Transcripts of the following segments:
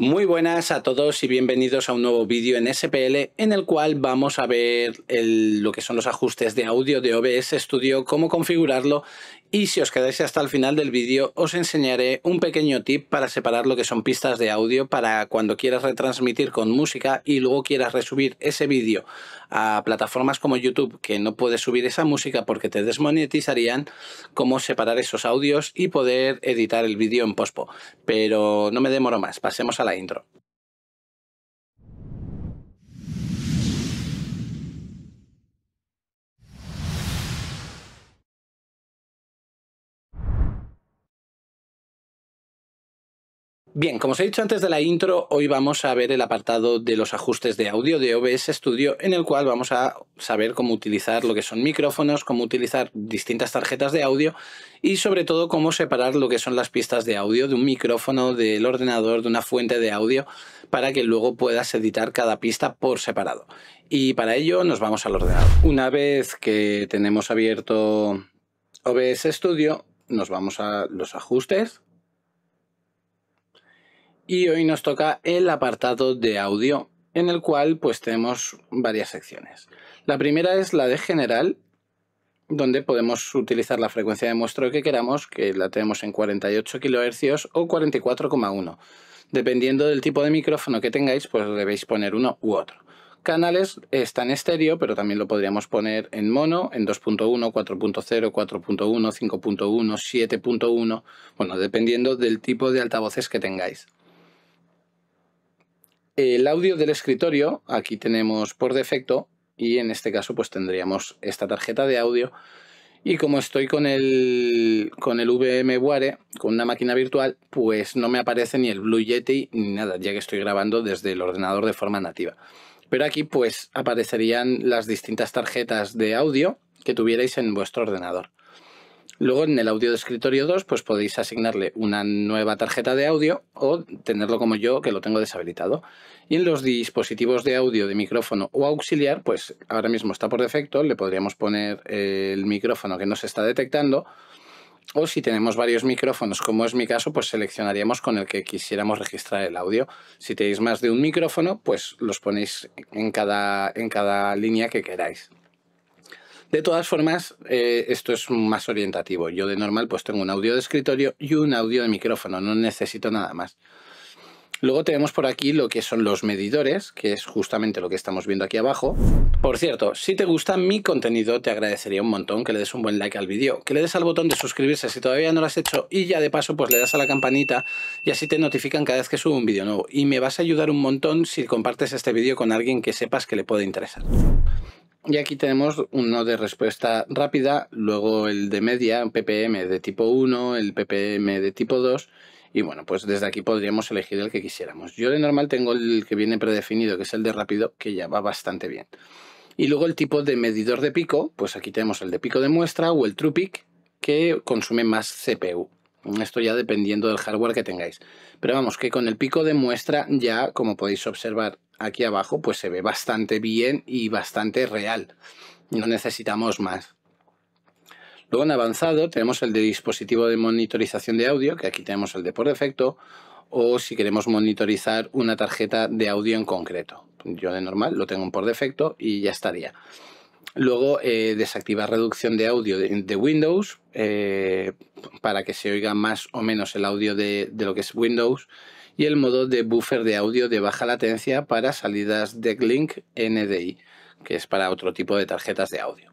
Muy buenas a todos y bienvenidos a un nuevo vídeo en SPL en el cual vamos a ver lo que son los ajustes de audio de OBS Studio, cómo configurarlo y si os quedáis hasta el final del vídeo os enseñaré un pequeño tip para separar lo que son pistas de audio para cuando quieras retransmitir con música y luego quieras resubir ese vídeo a plataformas como YouTube que no puedes subir esa música porque te desmonetizarían, cómo separar esos audios y poder editar el vídeo en pospo. Pero no me demoro más, pasemos a la intro. Bien, como os he dicho antes de la intro, hoy vamos a ver el apartado de los ajustes de audio de OBS Studio, en el cual vamos a saber cómo utilizar lo que son micrófonos, cómo utilizar distintas tarjetas de audio y sobre todo cómo separar lo que son las pistas de audio de un micrófono, del ordenador, de una fuente de audio, para que luego puedas editar cada pista por separado. Y para ello nos vamos al ordenador. Una vez que tenemos abierto OBS Studio, nos vamos a los ajustes y hoy nos toca el apartado de audio, en el cual pues tenemos varias secciones. La primera es la de general, donde podemos utilizar la frecuencia de muestro que queramos, que la tenemos en 48 kHz o 44,1. Dependiendo del tipo de micrófono que tengáis, pues debéis poner uno u otro. Canales está en estéreo, pero también lo podríamos poner en mono, en 2.1, 4.0, 4.1, 5.1, 7.1, bueno, dependiendo del tipo de altavoces que tengáis. El audio del escritorio, aquí tenemos por defecto, y en este caso pues tendríamos esta tarjeta de audio. Y como estoy con el, con el VMware, con una máquina virtual, pues no me aparece ni el Blue Yeti ni nada, ya que estoy grabando desde el ordenador de forma nativa. Pero aquí pues aparecerían las distintas tarjetas de audio que tuvierais en vuestro ordenador. Luego en el audio de escritorio 2, pues podéis asignarle una nueva tarjeta de audio o tenerlo como yo, que lo tengo deshabilitado. Y en los dispositivos de audio de micrófono o auxiliar, pues ahora mismo está por defecto, le podríamos poner eh, el micrófono que no se está detectando. O si tenemos varios micrófonos, como es mi caso, pues seleccionaríamos con el que quisiéramos registrar el audio. Si tenéis más de un micrófono, pues los ponéis en cada línea que queráis. De todas formas, eh, esto es más orientativo. Yo de normal pues tengo un audio de escritorio y un audio de micrófono, no necesito nada más. Luego tenemos por aquí lo que son los medidores, que es justamente lo que estamos viendo aquí abajo. Por cierto, si te gusta mi contenido, te agradecería un montón que le des un buen like al vídeo, que le des al botón de suscribirse si todavía no lo has hecho y ya de paso pues le das a la campanita y así te notifican cada vez que subo un vídeo nuevo. Y me vas a ayudar un montón si compartes este vídeo con alguien que sepas que le puede interesar. Y aquí tenemos uno de respuesta rápida, luego el de media, PPM de tipo 1, el PPM de tipo 2, y bueno, pues desde aquí podríamos elegir el que quisiéramos. Yo de normal tengo el que viene predefinido, que es el de rápido, que ya va bastante bien. Y luego el tipo de medidor de pico, pues aquí tenemos el de pico de muestra o el True que consume más CPU. Esto ya dependiendo del hardware que tengáis. Pero vamos, que con el pico de muestra ya, como podéis observar aquí abajo, pues se ve bastante bien y bastante real. No necesitamos más. Luego en avanzado tenemos el de dispositivo de monitorización de audio, que aquí tenemos el de por defecto, o si queremos monitorizar una tarjeta de audio en concreto. Yo de normal lo tengo por defecto y ya estaría. Luego eh, desactivar reducción de audio de, Windows eh, para que se oiga más o menos el audio de, lo que es Windows. Y el modo de buffer de audio de baja latencia para salidas de Link NDI, que es para otro tipo de tarjetas de audio.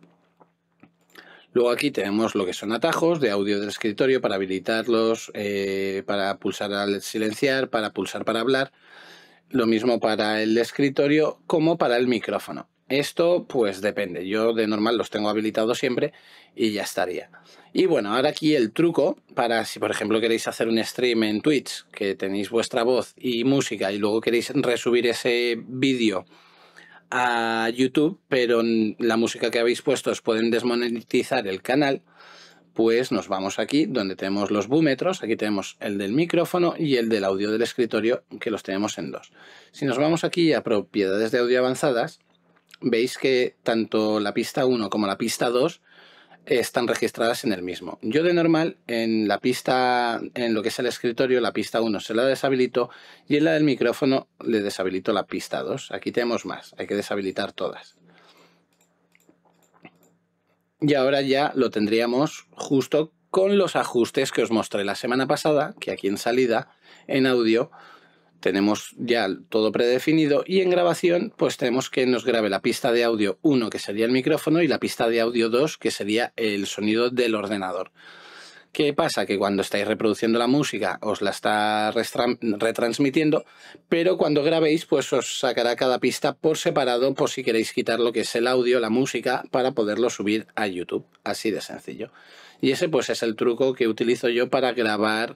Luego aquí tenemos lo que son atajos de audio del escritorio para habilitarlos, eh, para pulsar al silenciar, para pulsar para hablar. Lo mismo para el escritorio como para el micrófono. Esto pues depende, yo de normal los tengo habilitados siempre y ya estaría. Y bueno, ahora aquí el truco para si por ejemplo queréis hacer un stream en Twitch, que tenéis vuestra voz y música y luego queréis resubir ese vídeo a YouTube, pero la música que habéis puesto os pueden desmonetizar el canal, pues nos vamos aquí donde tenemos los búmetros, aquí tenemos el del micrófono y el del audio del escritorio que los tenemos en dos. Si nos vamos aquí a propiedades de audio avanzadas, veis que tanto la pista 1 como la pista 2 están registradas en el mismo. Yo de normal en la pista, en lo que es el escritorio, la pista 1 se la deshabilito y en la del micrófono le deshabilito la pista 2. Aquí tenemos más, hay que deshabilitar todas. Y ahora ya lo tendríamos justo con los ajustes que os mostré la semana pasada, que aquí en salida, en audio, tenemos ya todo predefinido y en grabación pues tenemos que nos grabe la pista de audio 1 que sería el micrófono y la pista de audio 2 que sería el sonido del ordenador. ¿Qué pasa? Que cuando estáis reproduciendo la música os la está retransmitiendo, pero cuando grabéis pues os sacará cada pista por separado por si queréis quitar lo que es el audio, la música, para poderlo subir a YouTube. Así de sencillo. Y ese pues es el truco que utilizo yo para grabar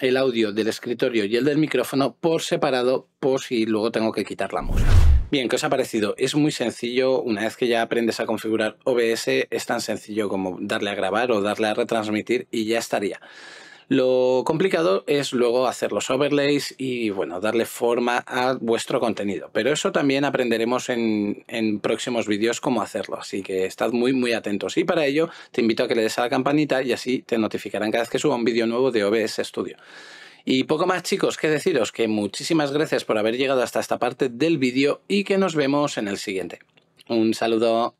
el audio del escritorio y el del micrófono por separado por si luego tengo que quitar la música. Bien, ¿qué os ha parecido? Es muy sencillo, una vez que ya aprendes a configurar OBS, es tan sencillo como darle a grabar o darle a retransmitir y ya estaría. Lo complicado es luego hacer los overlays y bueno, darle forma a vuestro contenido. Pero eso también aprenderemos en, próximos vídeos cómo hacerlo. Así que estad muy muy atentos. Y para ello te invito a que le des a la campanita y así te notificarán cada vez que suba un vídeo nuevo de OBS Studio. Y poco más chicos que deciros que muchísimas gracias por haber llegado hasta esta parte del vídeo y que nos vemos en el siguiente. Un saludo.